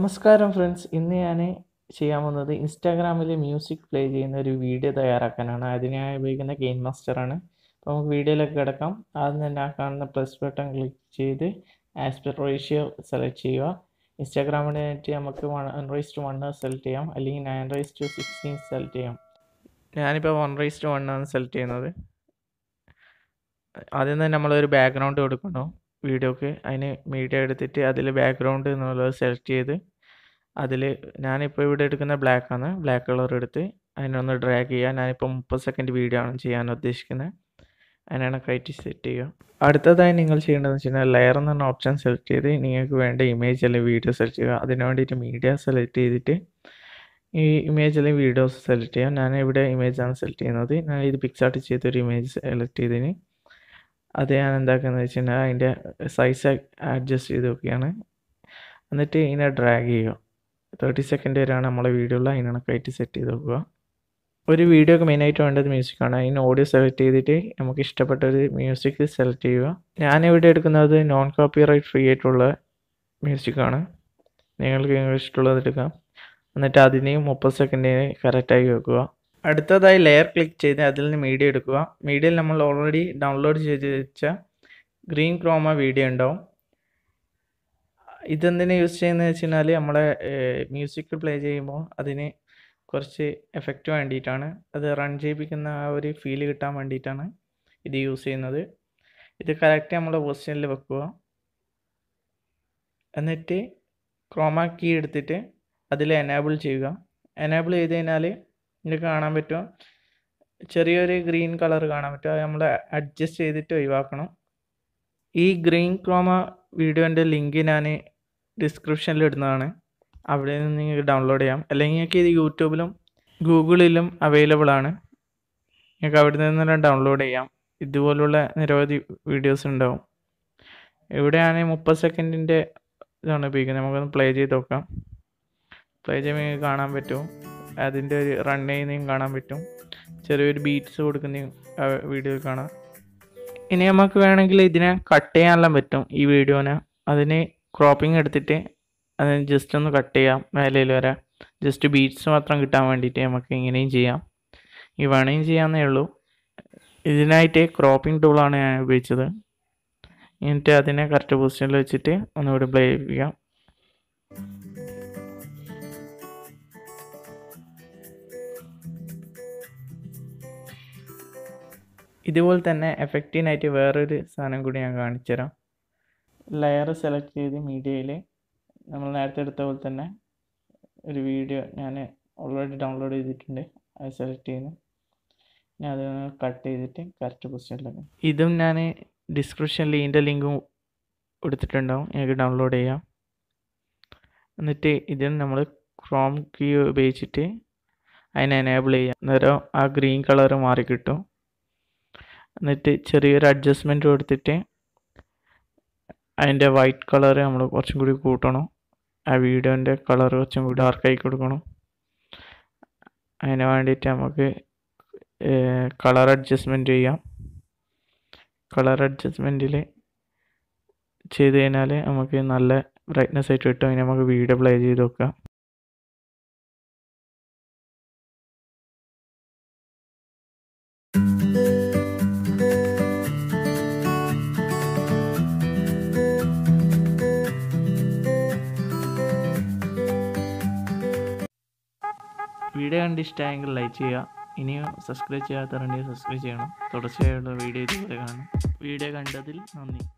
നമസ്കാരം ഫ്രണ്ട്സ് ഇന്ന് ഞാൻ ചെയ്യാൻ പോകുന്നത് ഇൻസ്റ്റാഗ്രാമിൽ മ്യൂസിക് പ്ലേ ചെയ്യുന്ന ഒരു വീഡിയോ തയ്യാറാക്കാനാണ് അതിന് ഞാൻ ഉപയോഗിക്കുന്ന ഗെയിം മാസ്റ്ററാണ് അപ്പോൾ നമുക്ക് വീഡിയോയിലേക്ക് കിടക്കാം ആദ്യം തന്നെ ആ കാണുന്ന പ്ലസ് ബട്ടൺ ക്ലിക്ക് ചെയ്ത് ആസ്പെക്ട് റേഷ്യോ സെലക്ട് ചെയ്യുക ഇൻസ്റ്റാഗ്രാമിനായിട്ട് നമുക്ക് വൺ റൈസ് ടു സെലക്ട് ചെയ്യാം അല്ലെങ്കിൽ nine raise to sixteen select ചെയ്യാം ഞാനിപ്പോൾ വൺ റൈസ് ടു വൺ ആണ് സെലക്ട് ചെയ്യുന്നത് ആദ്യം തന്നെ നമ്മളൊരു ബാക്ക്ഗ്രൗണ്ട് കൊടുക്കണം വീഡിയോക്ക് അതിന് മീഡിയ എടുത്തിട്ട് അതിൽ ബാക്ക്ഗ്രൗണ്ട് എന്നുള്ളത് സെലക്ട് ചെയ്ത് അതിൽ ഞാനിപ്പോൾ ഇവിടെ എടുക്കുന്ന ബ്ലാക്കാണ് ബ്ലാക്ക് കളർ എടുത്ത് അതിനൊന്ന് ഡ്രാഗ് ചെയ്യുക ഞാനിപ്പോൾ മുപ്പത് സെക്കൻഡ് വീഡിയോ ആണ് ചെയ്യാൻ ഉദ്ദേശിക്കുന്നത് അതിനാണ് കയറ്റി സെറ്റ് ചെയ്യുക അടുത്തതായി നിങ്ങൾ ചെയ്യേണ്ടതെന്ന് വെച്ച് കഴിഞ്ഞാൽ ലെയർ എന്ന് പറഞ്ഞ ഓപ്ഷൻ സെലക്ട് ചെയ്ത് നിങ്ങൾക്ക് വേണ്ട ഇമേജ് അല്ലെങ്കിൽ വീഡിയോ സെലക്ട് ചെയ്യുക അതിന് വേണ്ടിയിട്ട് മീഡിയ സെലക്ട് ചെയ്തിട്ട് ഈ ഇമേജ് അല്ലെങ്കിൽ വീഡിയോസ് സെലക്ട് ചെയ്യാം ഞാൻ ഇവിടെ ഇമേജാണ് സെലക്ട് ചെയ്യുന്നത് ഞാൻ ഇത് പിക്സാർട്ട് ചെയ്തൊരു ഇമേജ് സെലക്ട് ചെയ്തതിന് അത് ഞാൻ എന്താക്കുന്നത് വെച്ച് കഴിഞ്ഞാൽ അതിൻ്റെ സൈസ് അഡ്ജസ്റ്റ് ചെയ്ത് നോക്കുകയാണ് എന്നിട്ട് ഇതിനെ ഡ്രാഗ് ചെയ്യുക തേർട്ടി സെക്കൻഡ് വരെയാണ് നമ്മളെ വീഡിയോ ഉള്ളത് അതിനണക്കായിട്ട് സെറ്റ് ചെയ്ത് വെക്കുക ഒരു വീഡിയോക്ക് മെയിനായിട്ട് വേണ്ടത് മ്യൂസിക്കാണ് അതിന് ഓഡിയോ സെലക്ട് ചെയ്തിട്ട് നമുക്ക് ഇഷ്ടപ്പെട്ട ഒരു മ്യൂസിക് സെലക്ട് ചെയ്യുക ഞാനിവിടെ എടുക്കുന്നത് നോൺ കോപ്പിറൈറ്റ് ഫ്രീ ആയിട്ടുള്ള മ്യൂസിക്കാണ് നിങ്ങൾക്ക് ഇഷ്ടമുള്ളത് എടുക്കാം എന്നിട്ട് അതിനെയും മുപ്പത് സെക്കൻഡിന് കറക്റ്റായി വെക്കുക അടുത്തതായി ലെയർ ക്ലിക്ക് ചെയ്ത് അതിൽ നിന്ന് മീഡിയ എടുക്കുക മീഡിയയിൽ നമ്മൾ ഓൾറെഡി ഡൗൺലോഡ് ചെയ്ത് വെച്ച ഗ്രീൻ ക്രോമ വീഡിയോ ഉണ്ടാവും ഇതെന്തിനാ യൂസ് ചെയ്യുന്നത് വെച്ച് കഴിഞ്ഞാൽ നമ്മളെ മ്യൂസിക് പ്ലേ ചെയ്യുമ്പോൾ അതിന് കുറച്ച് എഫക്റ്റ് വേണ്ടിയിട്ടാണ് അത് റൺ ചെയ്യിപ്പിക്കുന്ന ആ ഒരു ഫീൽ കിട്ടാൻ വേണ്ടിയിട്ടാണ് ഇത് യൂസ് ചെയ്യുന്നത് ഇത് കറക്റ്റ് നമ്മൾ പൊസിഷനിൽ വെക്കുക എന്നിട്ട് ക്രോമ കീ എടുത്തിട്ട് അതിൽ എനാബിൾ ചെയ്യുക എനാബിൾ ചെയ്ത് കഴിഞ്ഞാൽ നിങ്ങൾക്ക് കാണാൻ പറ്റും ചെറിയൊരു ഗ്രീൻ കളർ കാണാൻ പറ്റും അത് നമ്മൾ അഡ്ജസ്റ്റ് ചെയ്തിട്ട് ഒഴിവാക്കണം ഈ ഗ്രീൻ ക്രോമ വീഡിയോൻ്റെ ലിങ്ക് ഞാൻ ഡിസ്ക്രിപ്ഷനിൽ ഇടുന്നതാണ് അവിടെ നിന്ന് നിങ്ങൾക്ക് ഡൗൺലോഡ് ചെയ്യാം അല്ലെങ്കിൽ നിങ്ങൾക്ക് ഇത് യൂട്യൂബിലും ഗൂഗിളിലും അവൈലബിൾ ആണ് നിങ്ങൾക്ക് അവിടെ നിന്ന് ഡൗൺലോഡ് ചെയ്യാം ഇതുപോലുള്ള നിരവധി വീഡിയോസ് ഉണ്ടാവും ഇവിടെയാണ് മുപ്പത് സെക്കൻഡിൻ്റെ ഇതാണ് ഉപയോഗിക്കുന്നത് നമുക്കൊന്ന് പ്ലേ ചെയ്ത് നോക്കാം പ്ലേ ചെയ്യുമ്പോൾ നിങ്ങൾക്ക് കാണാൻ പറ്റും അതിൻ്റെ ഒരു റൺ ചെയ്യുന്നതും കാണാൻ പറ്റും ചെറിയൊരു ബീറ്റ്സ് കൊടുക്കുന്നതും വീഡിയോ കാണാം ഇനി നമുക്ക് വേണമെങ്കിൽ ഇതിനെ കട്ട് ചെയ്യാനെല്ലാം പറ്റും ഈ വീഡിയോനെ അതിന് ക്രോപ്പിംഗ് എടുത്തിട്ട് അതിന് ജസ്റ്റ് ഒന്ന് കട്ട് ചെയ്യാം മേലയിൽ വരെ ജസ്റ്റ് ബീറ്റ്സ് മാത്രം കിട്ടാൻ വേണ്ടിയിട്ട് നമുക്ക് ഇങ്ങനെയും ചെയ്യാം ഈ വേണമെങ്കിൽ ചെയ്യാമെന്നേ ഉള്ളൂ ഇതിനായിട്ട് ക്രോപ്പിംഗ് ടൂളാണ് ഞാൻ ഉപയോഗിച്ചത് എന്നിട്ട് അതിനെ കറക്റ്റ് പൊസിഷനിൽ വെച്ചിട്ട് ഒന്നുകൂടി പ്ലേ ചെയ്യിപ്പിക്കാം ഇതുപോലെ തന്നെ എഫക്റ്റീവായിട്ട് വേറൊരു സാധനം കൂടി ഞാൻ കാണിച്ചുതരാം ലെയർ സെലക്ട് ചെയ്ത് മീഡിയയിൽ നമ്മൾ നേരത്തെ എടുത്ത പോലെ തന്നെ ഒരു വീഡിയോ ഞാൻ ഓൾറെഡി ഡൗൺലോഡ് ചെയ്തിട്ടുണ്ട് അത് സെലക്ട് ചെയ്യുന്നു ഞാൻ അത് കട്ട് ചെയ്തിട്ട് കറക്റ്റ് പൊസിഷനിലാക്കും ഇതും ഞാൻ ഡിസ്ക്രിപ്ഷനിൽ ഇതിൻ്റെ ലിങ്കും എടുത്തിട്ടുണ്ടാവും ഞങ്ങൾക്ക് ഡൗൺലോഡ് ചെയ്യാം എന്നിട്ട് ഇതിൽ നമ്മൾ ക്രോം കീ ഉപയോഗിച്ചിട്ട് അതിനെ എനേബിൾ ചെയ്യാം അന്നേരം ആ ഗ്രീൻ കളർ മാറി എന്നിട്ട് ചെറിയൊരു അഡ്ജസ്റ്റ്മെൻറ്റ് കൊടുത്തിട്ട് അതിൻ്റെ വൈറ്റ് കളർ നമ്മൾ കുറച്ചും കൂടി കൂട്ടണം ആ വീഡിയോൻ്റെ കളർ കുറച്ചും കൂടി ഡാർക്കായി കൊടുക്കണം അതിന് വേണ്ടിയിട്ട് നമുക്ക് കളർ അഡ്ജസ്റ്റ്മെൻറ്റ് ചെയ്യാം കളർ അഡ്ജസ്റ്റ്മെൻറ്റിൽ ചെയ്ത് കഴിഞ്ഞാൽ നമുക്ക് നല്ല ബ്രൈറ്റ്നസ് ആയിട്ട് കിട്ടും അതിന് നമുക്ക് വീഡിയോ പ്ലേ ചെയ്ത് നോക്കാം വീഡിയോ കണ്ട് ഇഷ്ടമായെങ്കിൽ ലൈക്ക് ചെയ്യുക ഇനിയും സബ്സ്ക്രൈബ് ചെയ്യാത്തവരുണ്ടെങ്കിൽ സബ്സ്ക്രൈബ് ചെയ്യണം തുടർച്ചയായുള്ള വീഡിയോ ഇതുപോലെ കാണാം വീഡിയോ കണ്ടതിൽ നന്ദി